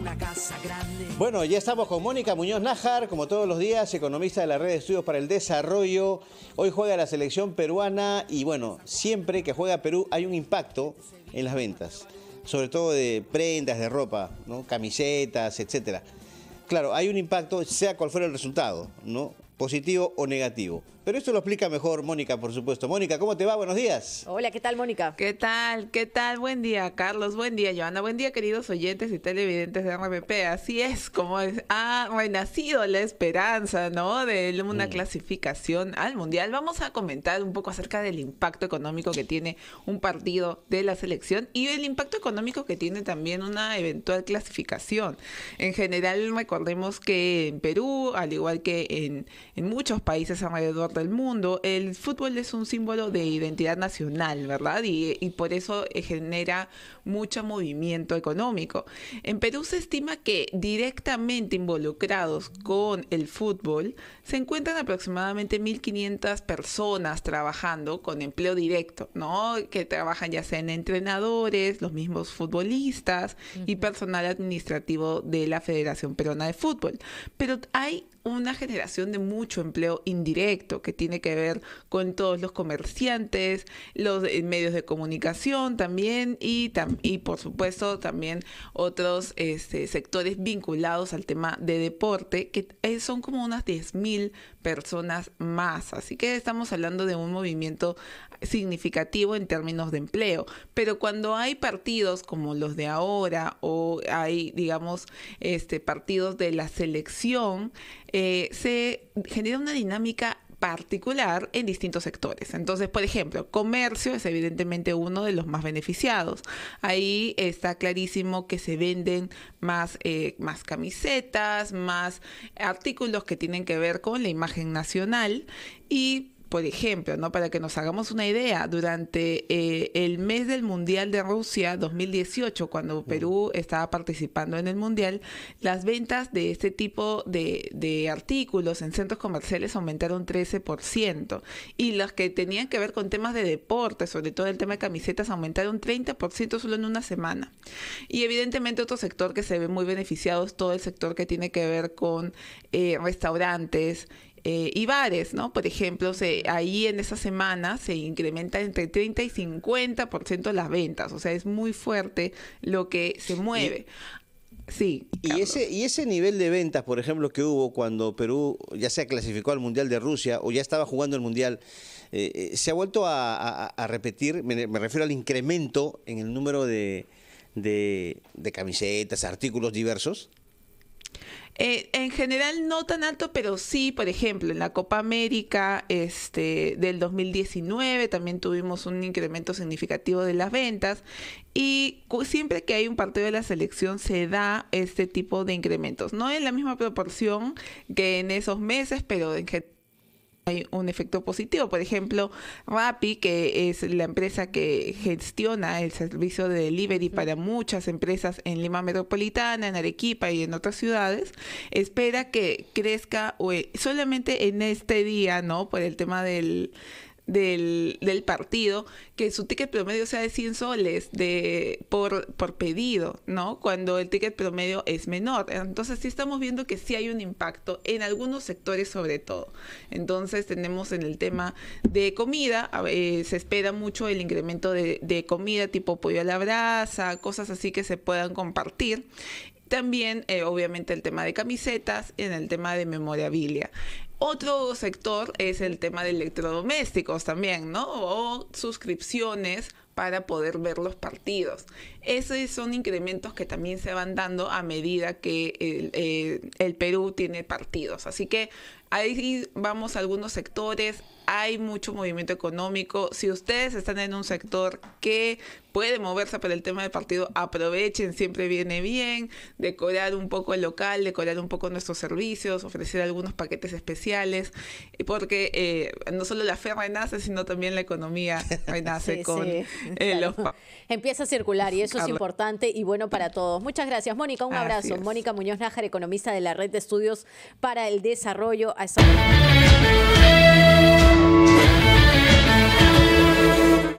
una casa grande. Bueno, ya estamos con Mónica Muñoz Nájar, como todos los días, economista de la Red de Estudios para el Desarrollo. Hoy juega la selección peruana y bueno, siempre que juega Perú hay un impacto en las ventas, sobre todo de prendas, de ropa, ¿no? camisetas, etcétera. Claro, hay un impacto, sea cual fuera el resultado, ¿no? positivo o negativo. Pero esto lo explica mejor Mónica, por supuesto. Mónica, ¿cómo te va? Buenos días. Hola, ¿qué tal, Mónica? ¿Qué tal? ¿Qué tal? Buen día, Carlos. Buen día, Joana. Buen día, queridos oyentes y televidentes de RPP. Así es, como ha renacido la esperanza, ¿no? De una mm. clasificación al Mundial. Vamos a comentar un poco acerca del impacto económico que tiene un partido de la selección y el impacto económico que tiene también una eventual clasificación. En general, recordemos que en Perú, al igual que en en muchos países alrededor del mundo, el fútbol es un símbolo de identidad nacional, ¿verdad? Y, por eso eh, genera mucho movimiento económico. En Perú se estima que directamente involucrados con el fútbol se encuentran aproximadamente 1.500 personas trabajando con empleo directo, ¿no? Que trabajan ya sea en entrenadores, los mismos futbolistas y personal administrativo de la Federación Peruana de Fútbol. Pero hay una generación de mucho empleo indirecto que tiene que ver con todos los comerciantes, los eh, medios de comunicación también y, por supuesto también otros este, sectores vinculados al tema de deporte que eh, son como unas 10.000 personas más. Así que estamos hablando de un movimiento significativo en términos de empleo. Pero cuando hay partidos como los de ahora o hay, digamos, este, partidos de la selección, eh, se genera una dinámica particular en distintos sectores. Entonces, por ejemplo, comercio es evidentemente uno de los más beneficiados. Ahí está clarísimo que se venden más, eh, más camisetas, más artículos que tienen que ver con la imagen nacional y por ejemplo, ¿no? para que nos hagamos una idea, durante eh, el mes del Mundial de Rusia 2018, cuando Perú estaba participando en el Mundial, las ventas de este tipo de, artículos en centros comerciales aumentaron 13%. Y las que tenían que ver con temas de deporte, sobre todo el tema de camisetas, aumentaron 30% solo en una semana. Y evidentemente otro sector que se ve muy beneficiado es todo el sector que tiene que ver con eh, restaurantes y eh, bares, ¿no? Por ejemplo, se, ahí en esa semana se incrementa entre 30 y 50% las ventas, o sea, es muy fuerte lo que se mueve. Sí. Y ese, y ese nivel de ventas, por ejemplo, que hubo cuando Perú ya se clasificó al Mundial de Rusia o ya estaba jugando el Mundial, eh, eh, se ha vuelto a, repetir, me, refiero al incremento en el número de, de camisetas, artículos diversos. Eh, en general no tan alto, pero sí, por ejemplo, en la Copa América este, del 2019 también tuvimos un incremento significativo de las ventas y siempre que hay un partido de la selección se da este tipo de incrementos. No en la misma proporción que en esos meses, pero en general hay un efecto positivo. Por ejemplo, Rappi, que es la empresa que gestiona el servicio de delivery para muchas empresas en Lima Metropolitana, en Arequipa y en otras ciudades, espera que crezca eh, solamente en este día, ¿no? Por el tema del del, del, partido que su ticket promedio sea de 100 soles de, por, por pedido, ¿no? Cuando el ticket promedio es menor. Entonces sí estamos viendo que sí hay un impacto en algunos sectores sobre todo. Entonces tenemos en el tema de comida, eh, se espera mucho el incremento de, de comida tipo pollo a la brasa, cosas así que se puedan compartir también, eh, obviamente, el tema de camisetas, en el tema de memorabilia. Otro sector es el tema de electrodomésticos también, ¿no? O suscripciones para poder ver los partidos. Esos son incrementos que también se van dando a medida que el, eh, Perú tiene partidos. Así que ahí vamos a algunos sectores, hay mucho movimiento económico. Si ustedes están en un sector que puede moverse por el tema del partido, aprovechen, siempre viene bien, decorar un poco el local, decorar un poco nuestros servicios, ofrecer algunos paquetes especiales, porque eh, no solo la fe renace, sino también la economía renace con, Eh, Empieza a circular y eso es importante y bueno para todos. Muchas gracias, Mónica. Un abrazo. Mónica Muñoz Nájar, economista de la Red de Estudios para el Desarrollo.